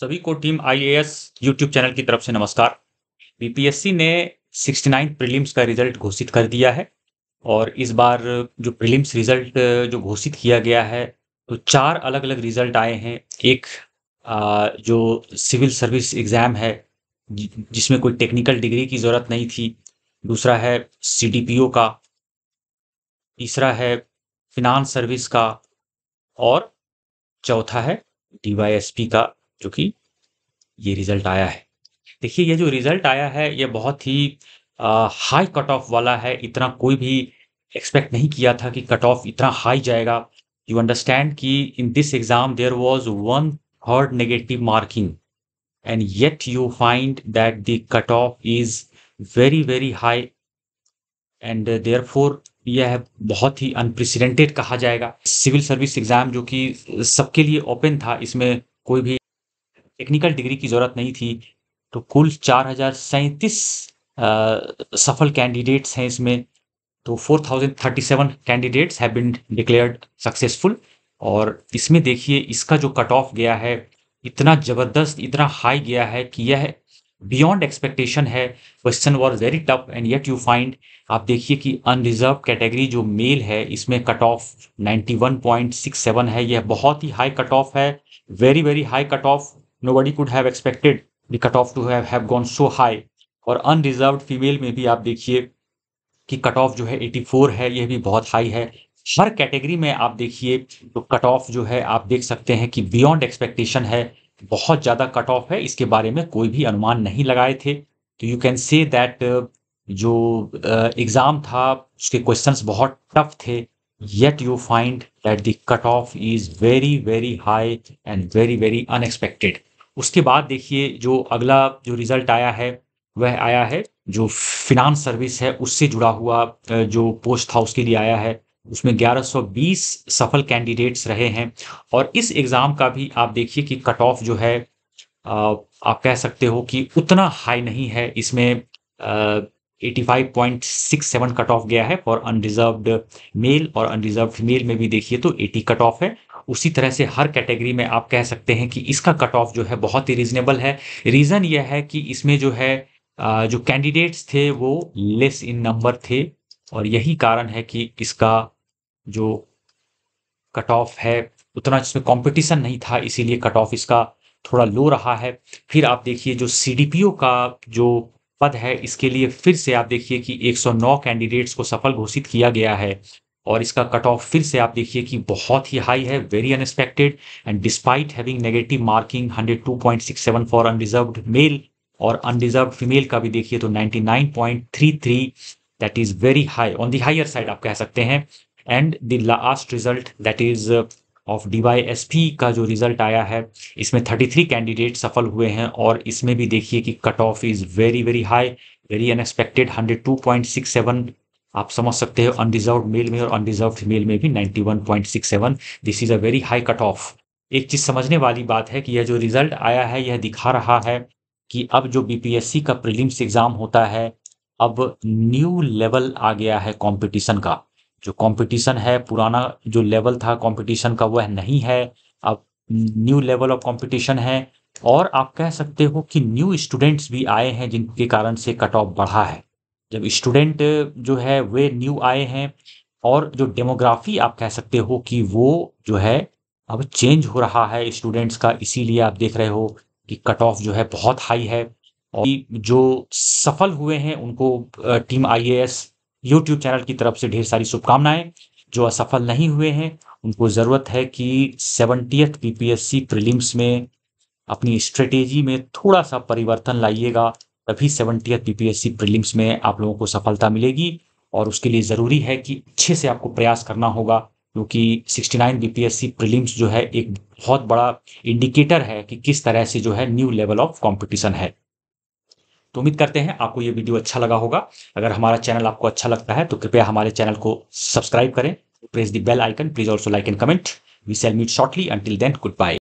सभी को team IAS YouTube channel की तरफ से नमस्कार बीपीएससी ने 69 प्रिलिम्स का रिजल्ट घोषित कर दिया है और इस बार जो प्रिलिम्स रिजल्ट जो घोषित किया गया है तो चार अलग अलग रिजल्ट आए हैं एक आ, जो सिविल सर्विस एग्ज़ाम है जिसमें कोई टेक्निकल डिग्री की ज़रूरत नहीं थी दूसरा है सी का तीसरा है फिनांस सर्विस का और चौथा है डीवाईएसपी का जो कि ये रिजल्ट आया है देखिए ये जो रिजल्ट आया है ये बहुत ही हाई कट ऑफ वाला है इतना कोई भी एक्सपेक्ट नहीं किया था कि कट ऑफ इतना हाई जाएगा यू अंडरस्टैंड कि in this exam there was one third negative marking and yet you find that the cut off is very very high and therefore यह बहुत ही अनप्रेसिडेंटेड कहा जाएगा सिविल सर्विस एग्जाम जो कि सबके लिए ओपन था इसमें कोई भी टेक्निकल डिग्री की ज़रूरत नहीं थी तो कुल चार हज़ार सफल कैंडिडेट्स हैं इसमें तो four thousand thirty seven candidates have been declared successful और इसमें देखिए इसका जो कट ऑफ गया है इतना ज़बरदस्त इतना हाई गया है कि यह बियॉन्ड एक्सपेक्टेशन है question was very tough and yet you find आप देखिए कि अनरिजर्व कैटेगरी जो मेल है इसमें कट ऑफ 91.67 है यह बहुत ही हाई कट ऑफ है very very high cut off nobody could have expected the cutoff to have, have gone so high और unreserved फीमेल में भी आप देखिए कि कट ऑफ जो है 84 है यह भी बहुत हाई है हर कैटेगरी में आप देखिए तो कट ऑफ जो है आप देख सकते हैं कि बियॉन्ड एक्सपेक्टेशन है बहुत ज़्यादा कट ऑफ है इसके बारे में कोई भी अनुमान नहीं लगाए थे तो यू कैन से दैट जो एग्ज़ाम uh, था उसके क्वेश्चंस बहुत टफ थे yet you find that the cut of is very very high and very very unexpected उसके बाद देखिए जो अगला जो रिजल्ट आया है वह आया है जो फिनांस सर्विस है उससे जुड़ा हुआ जो पोस्ट था उसके लिए आया है उसमें 1120 सफल कैंडिडेट्स रहे हैं और इस एग्ज़ाम का भी आप देखिए कि कट ऑफ जो है आप कह सकते हो कि उतना हाई नहीं है इसमें 85.67 कट ऑफ गया है फॉर अनरिजर्व्ड मेल और अनरिजर्व फीमेल में भी देखिए तो 80 कट ऑफ है उसी तरह से हर कैटेगरी में आप कह सकते हैं कि इसका कट ऑफ जो है बहुत ही रीजनेबल है रीज़न यह है कि इसमें जो है जो कैंडिडेट्स थे वो लेस इन नंबर थे और यही कारण है कि इसका जो कट ऑफ है उतना इसमें कंपटीशन नहीं था इसीलिए कट ऑफ इसका थोड़ा लो रहा है फिर आप देखिए जो सी का जो पद है इसके लिए फिर से आप देखिए कि 109 कैंडिडेट्स को सफल घोषित किया गया है और इसका कट ऑफ फिर से आप देखिए कि बहुत ही हाई है very unexpected and despite having negative marking 102.67 for unreserved male और अनरिजर्व फीमेल का भी देखिए तो 99.33 that is very high on the higher side आप कह सकते हैं and the last result that is of D का जो रिजल्ट आया है इसमें 33 कैंडिडेट सफल हुए हैं और इसमें भी देखिए कि cut off is very very high very unexpected 102.67 आप समझ सकते हो अनडिजर्व मेल में और अनडिजर्व फीमेल में भी 91.67 this is a very high cut off एक चीज़ समझने वाली बात है कि यह जो रिजल्ट आया है यह दिखा रहा है कि अब जो बीपीएससी का प्रीलिम्स एग्ज़ाम होता है अब न्यू लेवल आ गया है कंपटीशन का जो कंपटीशन है पुराना जो लेवल था कंपटीशन का वह नहीं है अब न्यू लेवल ऑफ कंपटीशन है और आप कह सकते हो कि न्यू स्टूडेंट्स भी आए हैं जिनके कारण से कट ऑफ बढ़ा है जब स्टूडेंट जो है वे न्यू आए हैं और जो डेमोग्राफी आप कह सकते हो कि वो जो है अब चेंज हो रहा है स्टूडेंट्स का इसीलिए आप देख रहे हो कि कट ऑफ जो है बहुत हाई है और जो सफल हुए हैं उनको टीम आईएएस यूट्यूब चैनल की तरफ से ढेर सारी शुभकामनाएं जो असफल नहीं हुए हैं उनको ज़रूरत है कि सेवनटीथ पीपीएससी प्रीलिम्स में अपनी स्ट्रेटेजी में थोड़ा सा परिवर्तन लाइएगा तभी सेवेंटी पीपीएससी प्रीलिम्स में आप लोगों को सफलता मिलेगी और उसके लिए ज़रूरी है कि अच्छे से आपको प्रयास करना होगा क्योंकि 69 बीपीएससी प्रिलिम्स जो है एक बहुत बड़ा इंडिकेटर है कि किस तरह से जो है न्यू लेवल ऑफ कंपटीशन है तो उम्मीद करते हैं आपको ये वीडियो अच्छा लगा होगा अगर हमारा चैनल आपको अच्छा लगता है तो कृपया हमारे चैनल को सब्सक्राइब करें press the bell icon please also like and comment we shall meet shortly until then good bye